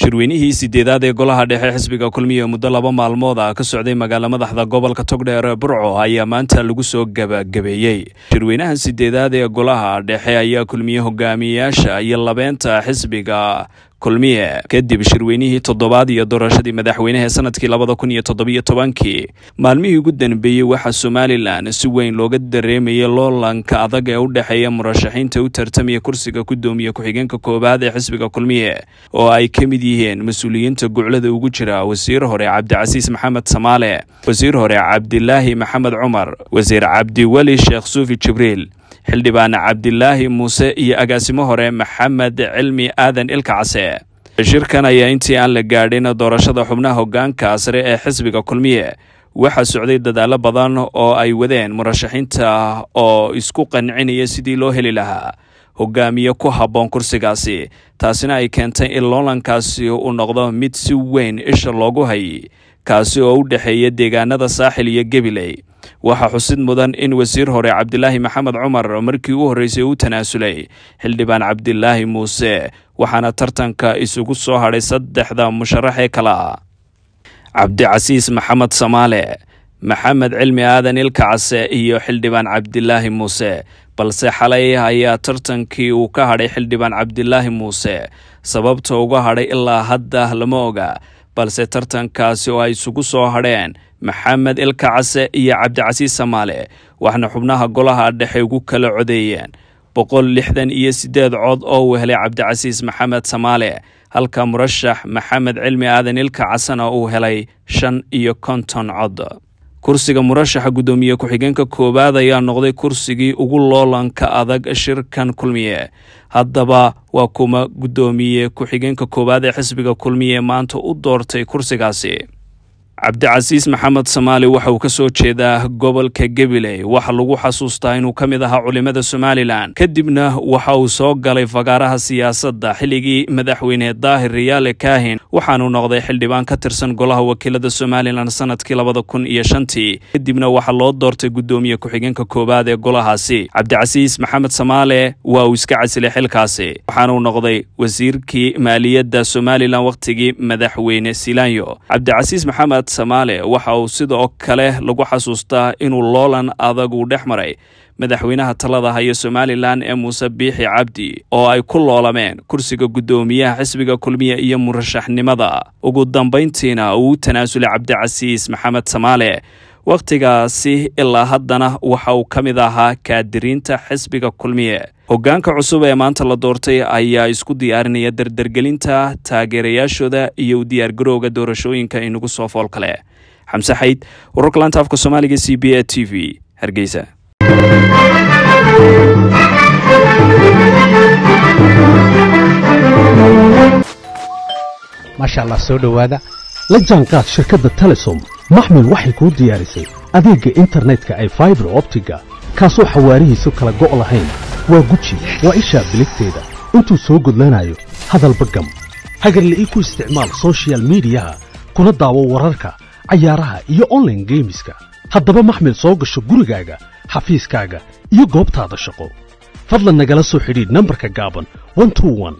shirweynihii sideedaad ee golaha dhexe xisbiga kulmiya muddo laba maalmood ah ka socday magaala madaxda gobolka togdheer ee burco ayaa maanta lagu soo gabagabeeyey shirweynahan sideedaad ee golaha dhexe ayaa kulmiyey hogaamiyeyaasha iyo labeenta xisbiga kulmiye kadib shirweynihii toddobaad iyo doorashadii madaxweynaha sanadkii labada kun iyo toddobiyo tobankii maalmihii ugu dambeeyey waxaa somalilan si weyn looga dareemayay loolanka adag ee u dhexeeya murashaxiinta u tartamaya kursiga gudoomiye ku-xigeenka koowaad ee xisbiga kulmiye oo ay ka mid yihiin mas-uuliyiinta guclada ugu jira wasiir hore cabdicasiis maxamed samaale wasiir hore cabdilaahi maxamed cumar wasiir cabdiweli sheekh suufi jibriil xildhibaan cabdilaahi muuse iyo agaasimo hore maxamed cilmi aadan ilka case shirkan ayaa intii aan la gaadhin doorashada xubnaha hoggaanka sare ee xisbiga kulmiye waxaa socday dadaallo badan oo ay wadeen murashaxiinta oo isku qancinaya sidii loo heli lahaa hogaamiye ku habboon kursigaasi taasina ay keentay in loolankaasi uu noqdo mid si weyn isha loogu hayy kaasi oo u dhexeeya deegaanada saaxil iyo gebiley waxaa xusid mudan in wasiir hore cabdilaahi maxamed cumar markii u horreysay u tanaasulay xildhibaan cabdilaahi muuse waxaana tartanka isugu soo hadhay saddexda musharaxee kala cabdicasiis maxamed samaale maxamed cilmi aadan ilkacase iyo xildhibaan cabdilaahi muuse balse xalay ayaa tartankii uu ka hadhay xildhibaan cabdilaahi muuse sababta uga hadhay ilaa hadda lama oga balse tartankaasi oo ay isugu soo hadheen maxamed ilka case iyo cabdicasiis samaale waxna xubnaha golaha dhexe ugu kala codeeyeen boqol lixdan iyo siddeed cod oo uu helay cabdicasiis maxamed samaale halka murashax maxamed cilmi aadan ilka casena uu helay shan iyo konton cod kursiga murashaxa guddoomiye ku-xigeenka koowaad ayaa noqday kursigii ugu loolanka adag shirkan kulmiye haddaba waa kuma guddoomiye ku-xigeenka koowaad ee xisbiga kulmiye maanta u doortay kursigaasi cabdicasiis maxamed soomaali waxa uu ka soo jeedaa gobolka gabiley waxa lagu xasuustaa inuu ka mid ahaa culimada somalilan kadibna waxa uu soo galay fagaaraha siyaasadda xilligii madaxweyne daahir riyaale kaahin waxaanu noqday xildhibaan ka tirsan golaha wakiilada somalilan sanadkii labada kun iyo shantii kadibna waxaa loo doortay guddoomiye ku-xigeenka koowaad ee golahaasi cabdicasiis maxamed soomaale waa uu iska casilay xilkaasi waxaanuu noqday wasiirkii maaliyadda somalilan wakhtigii madaxweyne silanyo cabdicasiis maxamed dowlad soomaaliya waxa uu sidoo kale lagu xasuustaa inuu loolan adag uu dhex maray madaxweynaha talada haya somalilan ee muuse biixi cabdi oo ay ku loolameen kursiga guddoomiyaha xisbiga kulmiya iyo murashaxnimada ugu dambayntiina uu u tanaasulay cabdicasiis maxamed samaale wakhtigaasi ilaa haddana waxa uu ka mid ahaa kaadiriinta xisbiga kulmiye hoggaanka cusub ee maanta la doortay ayaa isku diyaarinaya dardargelinta taageerayaashooda iyo u diyaargarowga doorashooyinka inagu soo fool kale xamse xayd wararka afka soomaaliga c b a t v hargeysa maasha allah soo dhowaada la jaanqaad shirkadda telesom maxmil waxay kuu diyaarisay adeegga internetka ee faibar optiga kaasoo xawaarihiisu kala go' lahayn waa guji waa ishaa biligteeda intuu soo gudlanayo hadalba gam ii ku isticmaal sochial miidiyaha kuna daawo wararka cayaaraha iyo onlaine geemiska haddaba maxmil soo gasho gurigaaga xafiiskaaga iyo goobtaada shaqo fadlan nagala soo xidhiidh nambarka gaaban